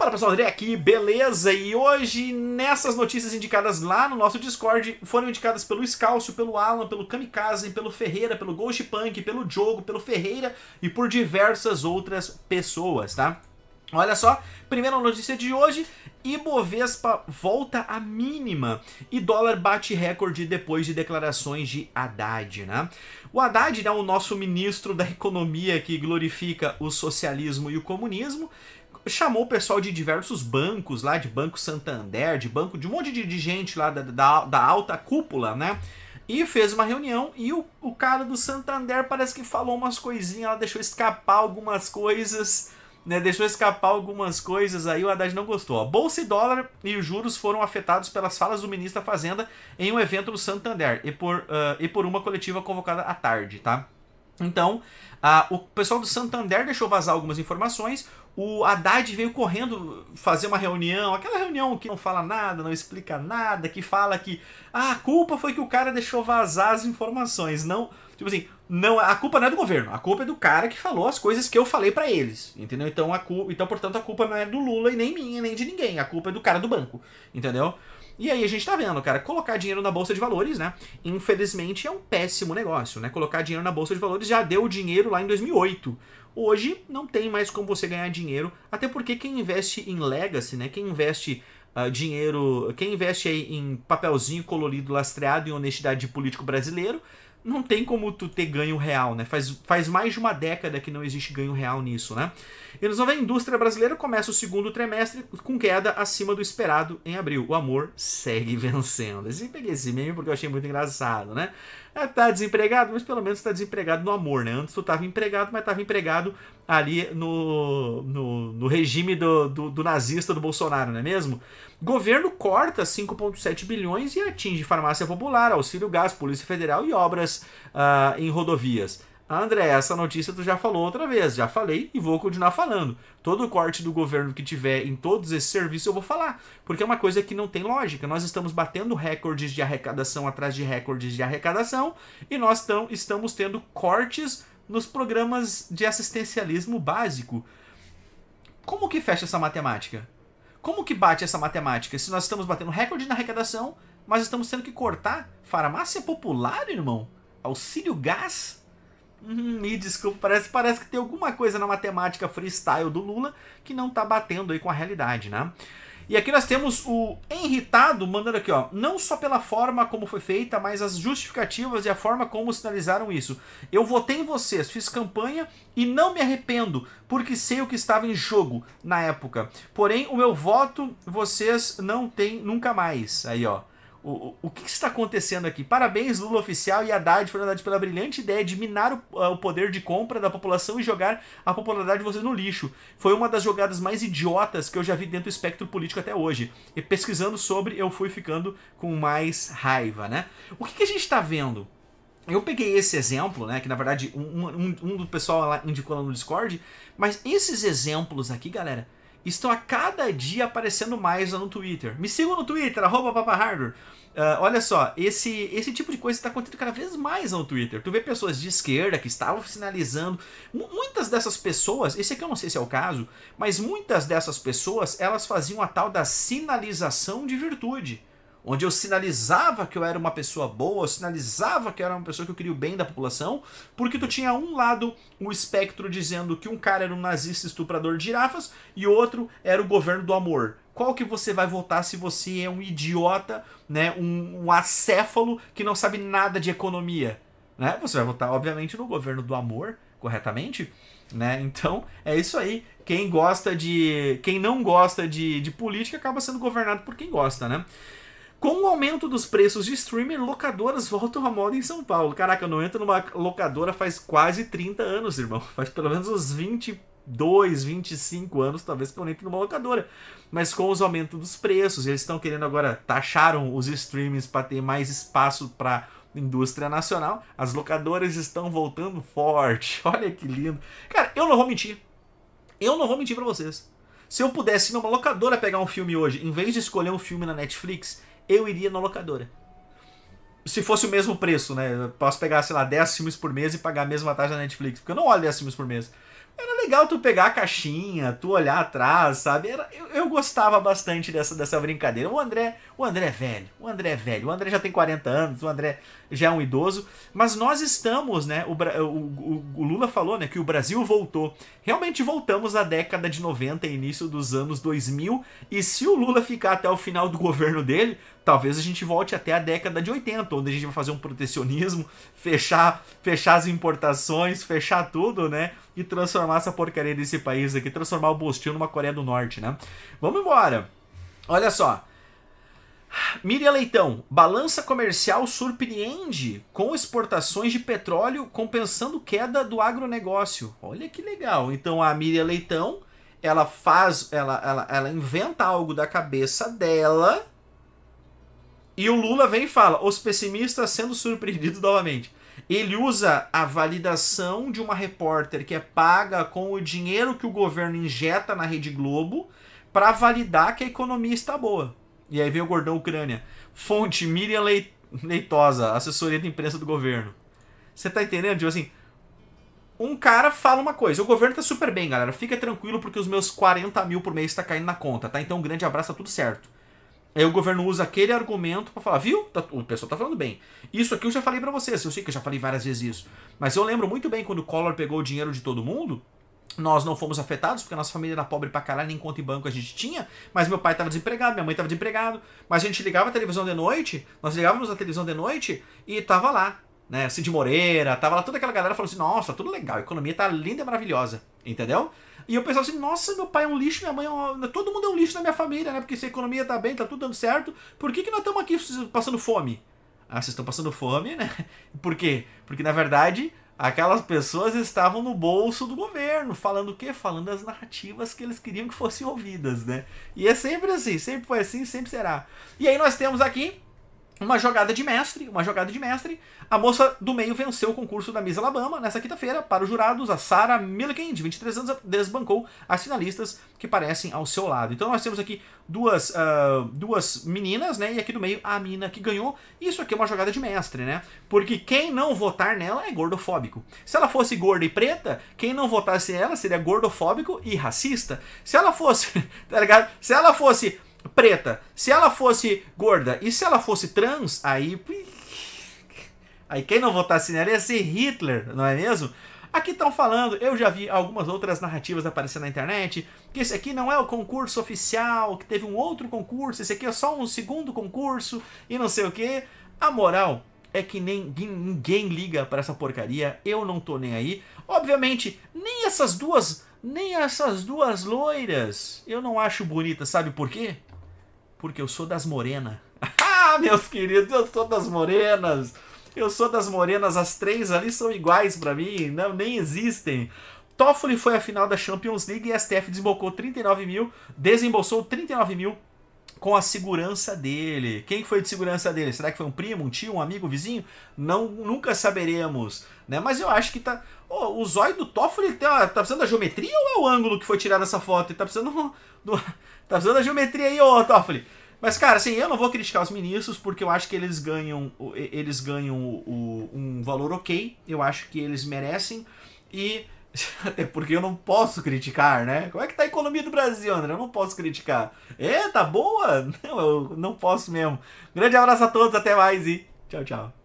Fala pessoal, André aqui, beleza? E hoje, nessas notícias indicadas lá no nosso Discord, foram indicadas pelo Scalcio, pelo Alan, pelo Kamikaze, pelo Ferreira, pelo Ghost Punk, pelo Diogo, pelo Ferreira e por diversas outras pessoas, tá? Olha só, primeira notícia de hoje, Ibovespa volta à mínima e dólar bate recorde depois de declarações de Haddad, né? O Haddad é né, o nosso ministro da economia que glorifica o socialismo e o comunismo chamou o pessoal de diversos bancos lá, de Banco Santander, de banco, de um monte de, de gente lá da, da, da, alta cúpula, né? E fez uma reunião e o, o cara do Santander parece que falou umas coisinhas, ela deixou escapar algumas coisas, né? Deixou escapar algumas coisas aí, o Haddad não gostou. Bolsa e dólar e os juros foram afetados pelas falas do ministro da Fazenda em um evento no Santander e por, uh, e por uma coletiva convocada à tarde, tá? Então, ah, o pessoal do Santander deixou vazar algumas informações. O Haddad veio correndo fazer uma reunião, aquela reunião que não fala nada, não explica nada, que fala que ah, a culpa foi que o cara deixou vazar as informações, não, tipo assim, não, a culpa não é do governo, a culpa é do cara que falou as coisas que eu falei para eles, entendeu? Então a culpa, então portanto a culpa não é do Lula e nem minha, nem de ninguém, a culpa é do cara do banco, entendeu? E aí a gente tá vendo, cara, colocar dinheiro na bolsa de valores, né? Infelizmente é um péssimo negócio, né? Colocar dinheiro na bolsa de valores já deu dinheiro lá em 2008. Hoje não tem mais como você ganhar dinheiro, até porque quem investe em legacy, né? Quem investe Uh, dinheiro, quem investe aí em papelzinho colorido, lastreado em honestidade de político brasileiro, não tem como tu ter ganho real, né? Faz, faz mais de uma década que não existe ganho real nisso, né? E nos vamos ver, a indústria brasileira começa o segundo trimestre com queda acima do esperado em abril. O amor segue vencendo. Eu peguei esse meme porque eu achei muito engraçado, né? É, tá desempregado, mas pelo menos tá desempregado no amor, né? Antes tu tava empregado, mas tava empregado ali no, no, no regime do, do, do, nazista do Bolsonaro, não é mesmo? Governo corta 5,7 bilhões e atinge farmácia popular, auxílio gás, Polícia Federal e obras uh, em rodovias. André, essa notícia tu já falou outra vez, já falei e vou continuar falando. Todo corte do governo que tiver em todos esses serviços eu vou falar, porque é uma coisa que não tem lógica. Nós estamos batendo recordes de arrecadação atrás de recordes de arrecadação e nós tão, estamos tendo cortes nos programas de assistencialismo básico. Como que fecha essa matemática? Como que bate essa matemática? Se nós estamos batendo recorde na arrecadação, mas estamos tendo que cortar farmácia popular, irmão? Auxílio gás? Hum, me desculpa, parece, parece que tem alguma coisa na matemática freestyle do Lula que não tá batendo aí com a realidade, né? E aqui nós temos o Enritado mandando aqui, ó. Não só pela forma como foi feita, mas as justificativas e a forma como sinalizaram isso. Eu votei em vocês, fiz campanha e não me arrependo, porque sei o que estava em jogo na época. Porém, o meu voto vocês não têm nunca mais. Aí, ó o, o que está acontecendo aqui? Parabéns, Lula oficial e Haddad, Fernando Haddad, pela brilhante ideia de minar o, eh, o, poder de compra da população e jogar a popularidade de vocês no lixo. Foi uma das jogadas mais idiotas que eu já vi dentro do espectro político até hoje. E pesquisando sobre, eu fui ficando com mais raiva, né? O que, que a gente está vendo? Eu peguei esse exemplo, né? Que na verdade um, um, um do pessoal lá indicou lá no Discord, mas esses exemplos aqui, galera, estão a cada dia aparecendo mais lá no Twitter. Me sigam no Twitter, arroba papahardware. Uh, ah, olha só, esse, esse tipo de coisa está acontecendo cada vez mais no Twitter. Tu vê pessoas de esquerda que estavam sinalizando. M muitas dessas pessoas, esse aqui eu não sei se é o caso, mas muitas dessas pessoas elas faziam a tal da sinalização de virtude onde eu sinalizava que eu era uma pessoa boa, eu sinalizava que eu era uma pessoa que eu queria o bem da população, porque tu tinha um lado o espectro dizendo que um cara era um nazista estuprador de girafas e outro era o governo do amor. Qual que você vai votar se você é um idiota, né, um, um acéfalo que não sabe nada de economia? Né? Você vai votar, obviamente, no governo do amor, corretamente, né? Então, é isso aí. Quem gosta de. Quem não gosta de, de política acaba sendo governado por quem gosta, né? Com o aumento dos preços de streaming, locadoras voltam à moda em São Paulo. Caraca, eu não entro numa locadora faz quase 30 anos, irmão. Faz pelo menos uns 22, 25 anos, talvez, que eu não entro numa locadora. Mas com os aumentos dos preços, eles estão querendo agora, taxaram os streamings para ter mais espaço para indústria nacional. As locadoras estão voltando forte. Olha que lindo. Cara, eu não vou mentir. Eu não vou mentir para vocês. Se eu pudesse ir numa locadora pegar um filme hoje, em vez de escolher um filme na Netflix, eu iria na locadora. Se fosse o mesmo preço, né? posso pegar, sei lá, 10 filmes por mês e pagar a mesma taxa da Netflix, porque eu não olho 10 filmes por mês. Era legal tu pegar a caixinha, tu olhar atrás, sabe? Era, eu, eu gostava bastante dessa, dessa brincadeira. O André, o André é velho, o André é velho, o André já tem 40 anos, o André já é um idoso. Mas nós estamos, né? O, o, o Lula falou né, que o Brasil voltou. Realmente voltamos à década de 90 e início dos anos 2000. E se o Lula ficar até o final do governo dele, talvez a gente volte até a década de 80, onde a gente vai fazer um protecionismo, fechar, fechar as importações, fechar tudo, né? E transformar essa porcaria desse país aqui, transformar o Bostil numa Coreia do Norte, né? Vamos embora. Olha só. Miriam Leitão, balança comercial surpreende com exportações de petróleo compensando queda do agronegócio. Olha que legal. Então a Miriam Leitão, ela faz, ela, ela, ela inventa algo da cabeça dela. E o Lula vem e fala: os pessimistas sendo surpreendidos novamente. Ele usa a validação de uma repórter que é paga com o dinheiro que o governo injeta na Rede Globo para validar que a economia está boa. E aí vem o Gordão Ucrânia. Fonte Miriam Leitosa, assessoria de imprensa do governo. Você tá entendendo? Tipo assim, um cara fala uma coisa. O governo tá super bem, galera. Fica tranquilo porque os meus 40 mil por mês tá caindo na conta, tá? Então um grande abraço, tá tudo certo. Aí o governo usa aquele argumento para falar, viu? Tá, o pessoal tá falando bem. Isso aqui eu já falei para vocês, eu sei que eu já falei várias vezes isso. Mas eu lembro muito bem quando o Collor pegou o dinheiro de todo mundo, nós não fomos afetados, porque a nossa família era pobre pra caralho, nem conta em banco a gente tinha, mas meu pai tava desempregado, minha mãe tava desempregado, mas a gente ligava a televisão de noite, nós ligávamos a televisão de noite e tava lá, né, Cid Moreira, tava lá toda aquela galera falando assim, nossa, tudo legal, a economia tá linda e maravilhosa, entendeu? E eu pensava assim, nossa, meu pai é um lixo, minha mãe é um... todo mundo é um lixo na minha família, né, porque se a economia tá bem, tá tudo dando certo, por que que nós estamos aqui passando fome? Ah, vocês estão passando fome, né? Por quê? Porque, na verdade, Aquelas pessoas estavam no bolso do governo, falando o quê? Falando as narrativas que eles queriam que fossem ouvidas, né? E é sempre assim, sempre foi assim, sempre será. E aí nós temos aqui uma jogada de mestre, uma jogada de mestre. A moça do meio venceu o concurso da Miss Alabama nessa quinta-feira. Para os jurados, a Sarah Milliken, de 23 anos, desbancou as finalistas que parecem ao seu lado. Então nós temos aqui duas, uh, duas meninas, né? E aqui do meio a mina que ganhou. Isso aqui é uma jogada de mestre, né? Porque quem não votar nela é gordofóbico. Se ela fosse gorda e preta, quem não votasse nela seria gordofóbico e racista. Se ela fosse, tá ligado? Se ela fosse preta. Se ela fosse gorda e se ela fosse trans, aí. Aí quem não votasse nela ia ser Hitler, não é mesmo? Aqui estão falando, eu já vi algumas outras narrativas aparecendo na internet, que esse aqui não é o concurso oficial, que teve um outro concurso, esse aqui é só um segundo concurso e não sei o que. A moral é que nem, ninguém liga para essa porcaria, eu não tô nem aí. Obviamente, nem essas duas, nem essas duas loiras eu não acho bonitas, sabe por quê? Porque eu sou das morenas. ah, meus queridos, eu sou das morenas. Eu sou das morenas, as três ali são iguais para mim, não nem existem. Toffoli foi à final da Champions League e a STF desembocou 39 mil, desembolsou 39 mil com a segurança dele. Quem foi de segurança dele? Será que foi um primo, um tio, um amigo, um vizinho? Não, nunca saberemos, né? Mas eu acho que tá... Oh, o zóio do Toffoli tá, tá precisando da geometria ou é o ângulo que foi tirado essa foto? Ele tá precisando do... tá precisando da geometria aí, ô oh, Toffoli. Mas, cara, assim, eu não vou criticar os ministros porque eu acho que eles ganham, eles ganham o, o, um valor ok. Eu acho que eles merecem. E até porque eu não posso criticar, né? Como é que tá a economia do Brasil, André? Eu não posso criticar. É, tá boa? Não, eu não posso mesmo. Grande abraço a todos, até mais e tchau, tchau.